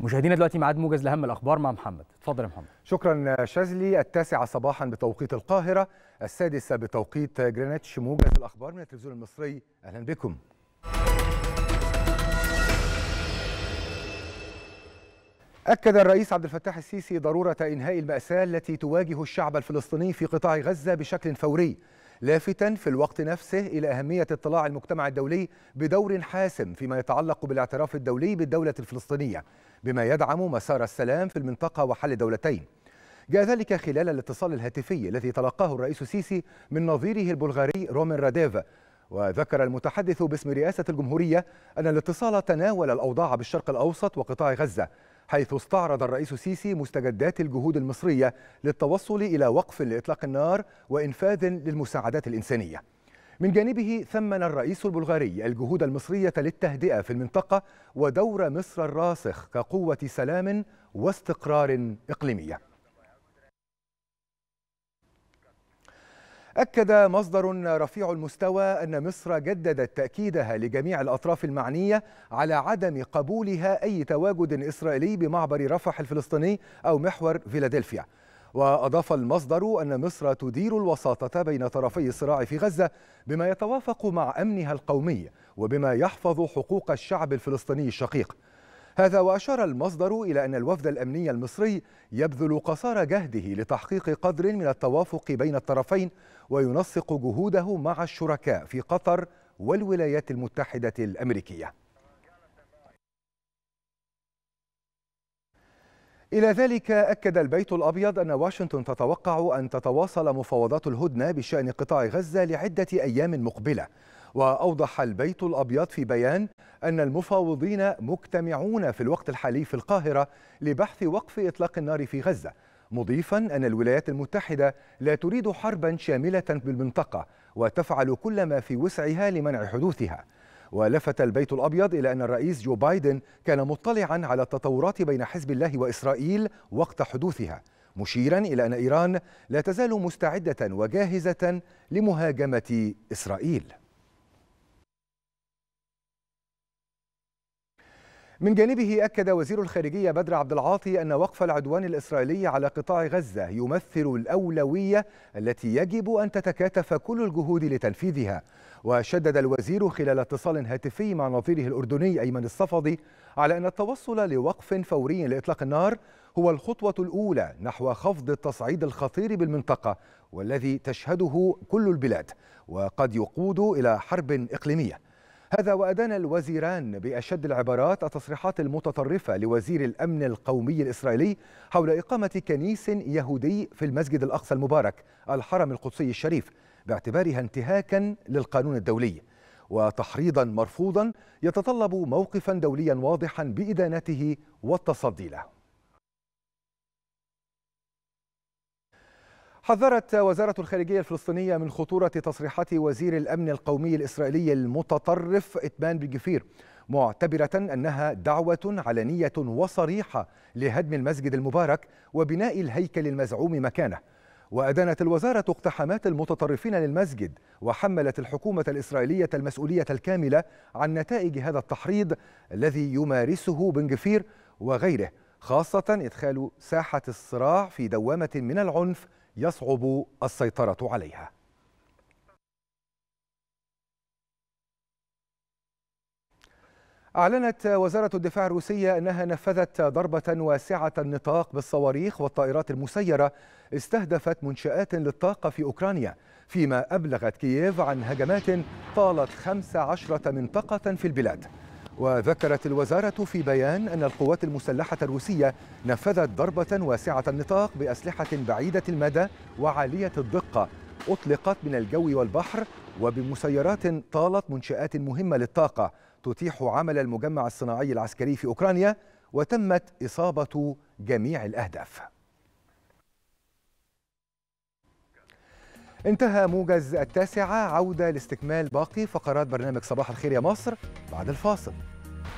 مشاهدينا دلوقتي ميعاد موجز لأهم الأخبار مع محمد اتفضل يا محمد شكرا شاذلي التاسعة صباحا بتوقيت القاهرة السادسة بتوقيت جرينتش موجز الأخبار من التلفزيون المصري أهلا بكم أكد الرئيس عبد الفتاح السيسي ضرورة إنهاء المأساة التي تواجه الشعب الفلسطيني في قطاع غزة بشكل فوري لافتا في الوقت نفسه إلى أهمية اطلاع المجتمع الدولي بدور حاسم فيما يتعلق بالاعتراف الدولي بالدولة الفلسطينية بما يدعم مسار السلام في المنطقة وحل دولتين جاء ذلك خلال الاتصال الهاتفي الذي تلقاه الرئيس السيسي من نظيره البلغاري رومن راديف وذكر المتحدث باسم رئاسة الجمهورية أن الاتصال تناول الأوضاع بالشرق الأوسط وقطاع غزة حيث استعرض الرئيس السيسي مستجدات الجهود المصرية للتوصل إلى وقف لإطلاق النار وإنفاذ للمساعدات الإنسانية من جانبه ثمن الرئيس البلغاري الجهود المصرية للتهدئة في المنطقة ودور مصر الراسخ كقوة سلام واستقرار إقليمية أكد مصدر رفيع المستوى أن مصر جددت تأكيدها لجميع الأطراف المعنية على عدم قبولها أي تواجد إسرائيلي بمعبر رفح الفلسطيني أو محور فيلادلفيا وأضاف المصدر أن مصر تدير الوساطة بين طرفي الصراع في غزة بما يتوافق مع أمنها القومي وبما يحفظ حقوق الشعب الفلسطيني الشقيق هذا وأشار المصدر إلى أن الوفد الأمني المصري يبذل قصارى جهده لتحقيق قدر من التوافق بين الطرفين وينسق جهوده مع الشركاء في قطر والولايات المتحدة الأمريكية إلى ذلك أكد البيت الأبيض أن واشنطن تتوقع أن تتواصل مفاوضات الهدنة بشأن قطاع غزة لعدة أيام مقبلة وأوضح البيت الأبيض في بيان أن المفاوضين مجتمعون في الوقت الحالي في القاهرة لبحث وقف إطلاق النار في غزة مضيفا أن الولايات المتحدة لا تريد حربا شاملة بالمنطقة وتفعل كل ما في وسعها لمنع حدوثها ولفت البيت الأبيض إلى أن الرئيس جو بايدن كان مطلعا على التطورات بين حزب الله وإسرائيل وقت حدوثها مشيرا إلى أن إيران لا تزال مستعدة وجاهزة لمهاجمة إسرائيل من جانبه أكد وزير الخارجية بدر عبد العاطي أن وقف العدوان الإسرائيلي على قطاع غزة يمثل الأولوية التي يجب أن تتكاتف كل الجهود لتنفيذها وشدد الوزير خلال اتصال هاتفي مع نظيره الأردني أيمن الصفدي على أن التوصل لوقف فوري لإطلاق النار هو الخطوة الأولى نحو خفض التصعيد الخطير بالمنطقة والذي تشهده كل البلاد وقد يقود إلى حرب إقليمية هذا وأدان الوزيران بأشد العبارات التصريحات المتطرفة لوزير الأمن القومي الإسرائيلي حول إقامة كنيس يهودي في المسجد الأقصى المبارك الحرم القدسي الشريف باعتبارها انتهاكا للقانون الدولي وتحريضا مرفوضا يتطلب موقفا دوليا واضحا بإدانته والتصدي له حذرت وزارة الخارجية الفلسطينية من خطورة تصريحات وزير الأمن القومي الإسرائيلي المتطرف إتمان بن معتبرة أنها دعوة علنية وصريحة لهدم المسجد المبارك وبناء الهيكل المزعوم مكانه وأدانت الوزارة اقتحامات المتطرفين للمسجد وحملت الحكومة الإسرائيلية المسؤولية الكاملة عن نتائج هذا التحريض الذي يمارسه بن جفير وغيره خاصة إدخال ساحة الصراع في دوامة من العنف يصعب السيطرة عليها أعلنت وزارة الدفاع الروسية أنها نفذت ضربة واسعة النطاق بالصواريخ والطائرات المسيرة استهدفت منشآت للطاقة في أوكرانيا فيما أبلغت كييف عن هجمات طالت 15 منطقة في البلاد وذكرت الوزارة في بيان أن القوات المسلحة الروسية نفذت ضربة واسعة النطاق بأسلحة بعيدة المدى وعالية الدقة أطلقت من الجو والبحر وبمسيرات طالت منشآت مهمة للطاقة تتيح عمل المجمع الصناعي العسكري في أوكرانيا وتمت إصابة جميع الأهداف انتهى موجز التاسعة عودة لاستكمال باقي فقرات برنامج صباح الخير يا مصر بعد الفاصل